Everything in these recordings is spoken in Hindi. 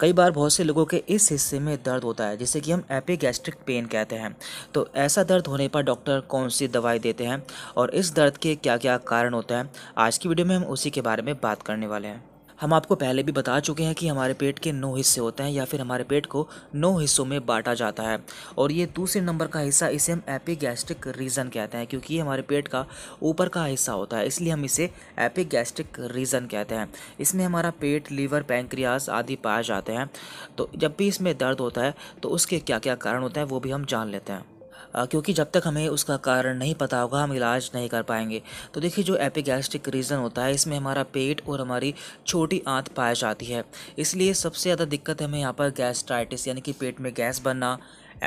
कई बार बहुत से लोगों के इस हिस्से में दर्द होता है जिसे कि हम एपिगैस्ट्रिक पेन कहते हैं तो ऐसा दर्द होने पर डॉक्टर कौन सी दवाई देते हैं और इस दर्द के क्या क्या कारण होते हैं आज की वीडियो में हम उसी के बारे में बात करने वाले हैं हम आपको पहले भी बता चुके हैं कि हमारे पेट के नौ हिस्से होते हैं या फिर हमारे पेट को नौ हिस्सों में बांटा जाता है और ये दूसरे नंबर का हिस्सा इसे हम एपिगैस्ट्रिक रीजन कहते हैं क्योंकि ये हमारे पेट का ऊपर का हिस्सा होता है इसलिए हम इसे एपिगैस्ट्रिक रीजन कहते हैं इसमें हमारा पेट लीवर पैंक्रियाज आदि पाए जाते हैं तो जब भी इसमें दर्द होता है तो उसके क्या क्या कारण होते हैं वो भी हम जान लेते हैं क्योंकि जब तक हमें उसका कारण नहीं पता होगा हम इलाज नहीं कर पाएंगे तो देखिए जो एपिगैस्ट्रिक रीज़न होता है इसमें हमारा पेट और हमारी छोटी आंत पाई जाती है इसलिए सबसे ज़्यादा दिक्कत हमें यहाँ पर गैस्ट्राइटिस यानी कि पेट में गैस बनना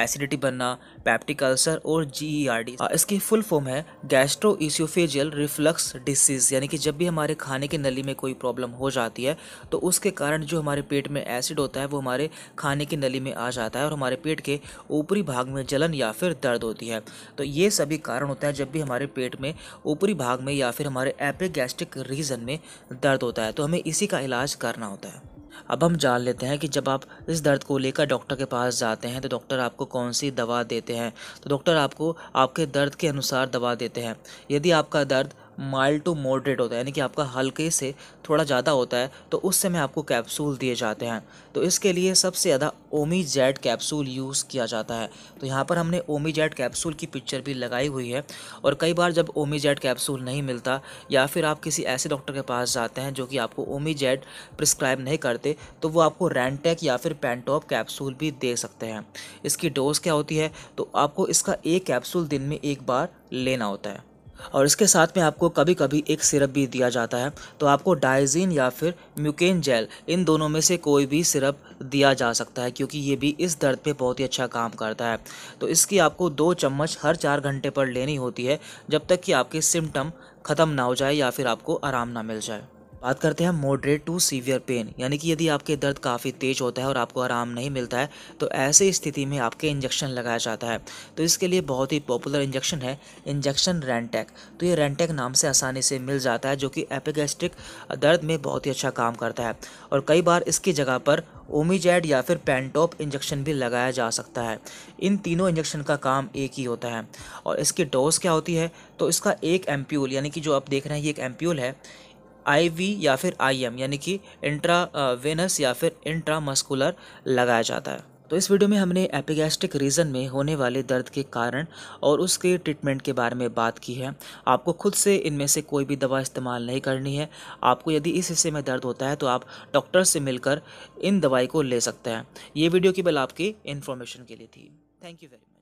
एसिडिटी बनना पैप्टिक अल्सर और जी e हाँ, इसकी फुल फॉर्म है गैस्ट्रो इसियोफेजियल रिफ्लक्स डिसीज यानी कि जब भी हमारे खाने की नली में कोई प्रॉब्लम हो जाती है तो उसके कारण जो हमारे पेट में एसिड होता है वो हमारे खाने की नली में आ जाता है और हमारे पेट के ऊपरी भाग में जलन या फिर दर्द होती है तो ये सभी कारण होता है जब भी हमारे पेट में ऊपरी भाग में या फिर हमारे एपिगैस्ट्रिक रीजन में दर्द होता है तो हमें इसी का इलाज करना होता है अब हम जान लेते हैं कि जब आप इस दर्द को लेकर डॉक्टर के पास जाते हैं तो डॉक्टर आपको कौन सी दवा देते हैं तो डॉक्टर आपको आपके दर्द के अनुसार दवा देते हैं यदि आपका दर्द माइल्ड टू मोडरेट होता है यानी कि आपका हल्के से थोड़ा ज़्यादा होता है तो उस समय आपको कैप्सूल दिए जाते हैं तो इसके लिए सबसे ज़्यादा ओमी जेड कैप्सूल यूज़ किया जाता है तो यहाँ पर हमने ओमी जेड कैप्सूल की पिक्चर भी लगाई हुई है और कई बार जब ओमी जेड कैप्सूल नहीं मिलता या फिर आप किसी ऐसे डॉक्टर के पास जाते हैं जो कि आपको ओमी जेड प्रिस्क्राइब नहीं करते तो वो आपको रेंटेक या फिर पेंटॉप कैप्सूल भी दे सकते हैं इसकी डोज क्या होती है तो आपको इसका एक कैप्सूल दिन में एक बार लेना होता है और इसके साथ में आपको कभी कभी एक सिरप भी दिया जाता है तो आपको डायजीन या फिर म्यूकेन जेल इन दोनों में से कोई भी सिरप दिया जा सकता है क्योंकि ये भी इस दर्द पे बहुत ही अच्छा काम करता है तो इसकी आपको दो चम्मच हर चार घंटे पर लेनी होती है जब तक कि आपके सिम्टम ख़त्म ना हो जाए या फिर आपको आराम ना मिल जाए बात करते हैं मॉडरेट टू सीवियर पेन यानी कि यदि आपके दर्द काफ़ी तेज होता है और आपको आराम नहीं मिलता है तो ऐसी स्थिति में आपके इंजेक्शन लगाया जाता है तो इसके लिए बहुत ही पॉपुलर इंजेक्शन है इंजेक्शन रेंटेक तो ये रेंटेक नाम से आसानी से मिल जाता है जो कि एपिगेस्ट्रिक दर्द में बहुत ही अच्छा काम करता है और कई बार इसकी जगह पर ओमीजेड या फिर पेंटॉप इंजेक्शन भी लगाया जा सकता है इन तीनों इंजेक्शन का काम एक ही होता है और इसकी डोज क्या होती है तो इसका एक एम्प्यूल यानी कि जो आप देख रहे हैं ये एक एम्प्यूल है आईवी या फिर आईएम यानी कि इंट्रा वेनस या फिर इंट्रा मस्कुलर लगाया जाता है तो इस वीडियो में हमने एपिगैस्ट्रिक रीजन में होने वाले दर्द के कारण और उसके ट्रीटमेंट के बारे में बात की है आपको खुद से इनमें से कोई भी दवा इस्तेमाल नहीं करनी है आपको यदि इस हिस्से में दर्द होता है तो आप डॉक्टर से मिलकर इन दवाई को ले सकते हैं ये वीडियो केवल आपकी इन्फॉर्मेशन के लिए थी थैंक यू वेरी मच